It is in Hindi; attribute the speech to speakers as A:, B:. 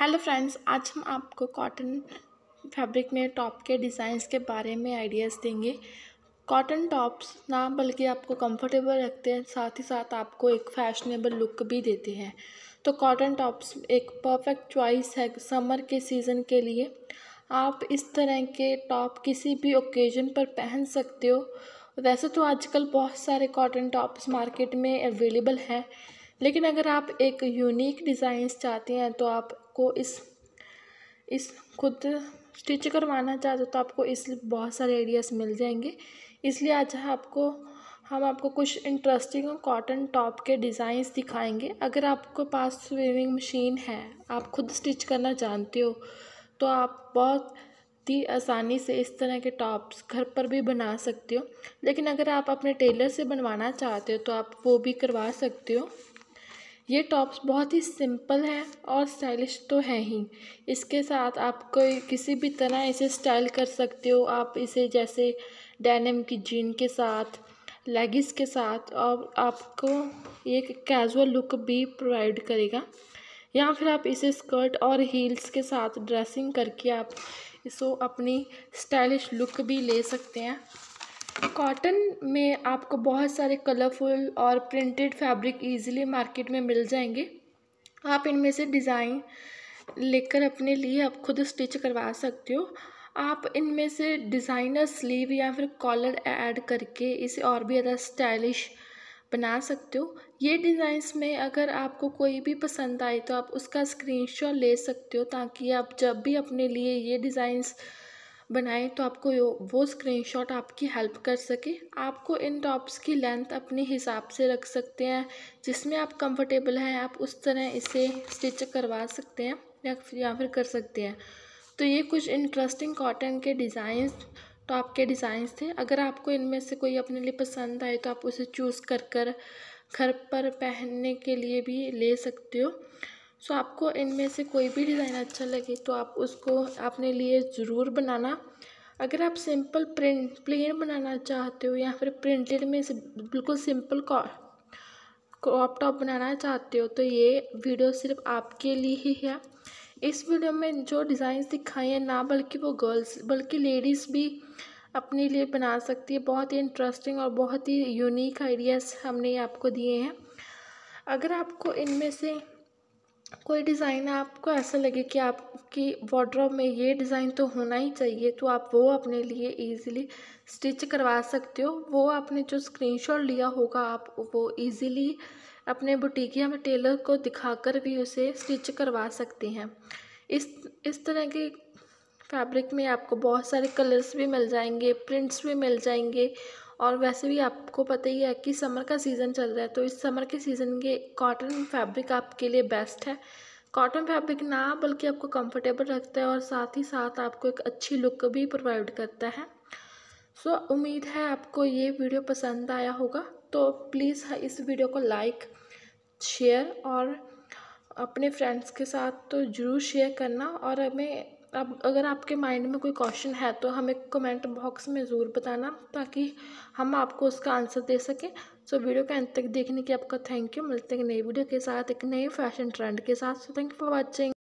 A: हेलो फ्रेंड्स आज हम आपको कॉटन फैब्रिक में टॉप के डिज़ाइंस के बारे में आइडियाज़ देंगे कॉटन टॉप्स ना बल्कि आपको कंफर्टेबल रखते हैं साथ ही साथ आपको एक फैशनेबल लुक भी देते हैं तो कॉटन टॉप्स एक परफेक्ट चॉइस है समर के सीज़न के लिए आप इस तरह के टॉप किसी भी ओकेज़न पर पहन सकते हो वैसे तो आजकल बहुत सारे कॉटन टॉप्स मार्केट में अवेलेबल हैं लेकिन अगर आप एक यूनिक डिज़ाइंस चाहते हैं तो आप आपको इस इस खुद स्टिच करवाना चाहते हो तो आपको इस बहुत सारे एरियाज मिल जाएंगे इसलिए आज आपको हम आपको कुछ इंटरेस्टिंग कॉटन टॉप के डिज़ाइंस दिखाएंगे अगर आपके पास स्विमिंग मशीन है आप खुद स्टिच करना जानते हो तो आप बहुत ही आसानी से इस तरह के टॉप्स घर पर भी बना सकते हो लेकिन अगर आप अपने टेलर से बनवाना चाहते हो तो आप वो भी करवा सकते हो ये टॉप्स बहुत ही सिंपल है और स्टाइलिश तो है ही इसके साथ आप कोई किसी भी तरह इसे स्टाइल कर सकते हो आप इसे जैसे डेनिम की जीन के साथ लेगिस के साथ और आपको एक कैजुअल लुक भी प्रोवाइड करेगा या फिर आप इसे स्कर्ट और हील्स के साथ ड्रेसिंग करके आप इसको अपनी स्टाइलिश लुक भी ले सकते हैं कॉटन में आपको बहुत सारे कलरफुल और प्रिंटेड फैब्रिक इजीली मार्केट में मिल जाएंगे आप इनमें से डिज़ाइन लेकर अपने लिए आप खुद स्टिच करवा सकते हो आप इनमें से डिज़ाइनर स्लीव या फिर कॉलर ऐड करके इसे और भी ज़्यादा स्टाइलिश बना सकते हो ये डिज़ाइंस में अगर आपको कोई भी पसंद आए तो आप उसका स्क्रीनशॉट ले सकते हो ताकि आप जब भी अपने लिए ये डिज़ाइंस बनाएं तो आपको वो स्क्रीनशॉट आपकी हेल्प कर सके आपको इन टॉप्स की लेंथ अपने हिसाब से रख सकते हैं जिसमें आप कंफर्टेबल हैं आप उस तरह इसे स्टिच करवा सकते हैं या या फिर कर सकते हैं तो ये कुछ इंटरेस्टिंग कॉटन के डिज़ाइंस टॉप के डिज़ाइंस थे अगर आपको इनमें से कोई अपने लिए पसंद आए तो आप उसे चूज़ कर कर घर पर पहनने के लिए भी ले सकते हो सो आपको इनमें से कोई भी डिज़ाइन अच्छा लगे तो आप उसको अपने लिए ज़रूर बनाना अगर आप सिंपल प्रिंट प्लेन बनाना चाहते हो या फिर प्रिंटेड में बिल्कुल सिंपल क्रॉप टॉप बनाना चाहते हो तो ये वीडियो सिर्फ आपके लिए ही है इस वीडियो में जो डिज़ाइन दिखाए हैं ना बल्कि वो गर्ल्स बल्कि लेडीज़ भी अपने लिए बना सकती है बहुत ही इंटरेस्टिंग और बहुत ही यूनिक आइडियाज़ हमने आपको दिए हैं अगर आपको इनमें से कोई डिज़ाइन आपको ऐसा लगे कि आपकी वॉड्रॉप में ये डिज़ाइन तो होना ही चाहिए तो आप वो अपने लिए इजीली स्टिच करवा सकते हो वो आपने जो स्क्रीनशॉट लिया होगा आप वो इजीली अपने बुटीक या टेलर को दिखाकर भी उसे स्टिच करवा सकते हैं इस इस तरह के फैब्रिक में आपको बहुत सारे कलर्स भी मिल जाएंगे प्रिंट्स भी मिल जाएंगे और वैसे भी आपको पता ही है कि समर का सीज़न चल रहा है तो इस समर के सीज़न के कॉटन फैब्रिक आपके लिए बेस्ट है कॉटन फैब्रिक ना बल्कि आपको कंफर्टेबल रखता है और साथ ही साथ आपको एक अच्छी लुक भी प्रोवाइड करता है सो so, उम्मीद है आपको ये वीडियो पसंद आया होगा तो प्लीज़ इस वीडियो को लाइक शेयर और अपने फ्रेंड्स के साथ तो ज़रूर शेयर करना और हमें अब अगर आपके माइंड में कोई क्वेश्चन है तो हमें कमेंट बॉक्स में ज़रूर बताना ताकि हम आपको उसका आंसर दे सकें सो वीडियो के अंत तक देखने की आपका थैंक यू मिलते हैं नई वीडियो के साथ एक नए फैशन ट्रेंड के साथ so thank you for watching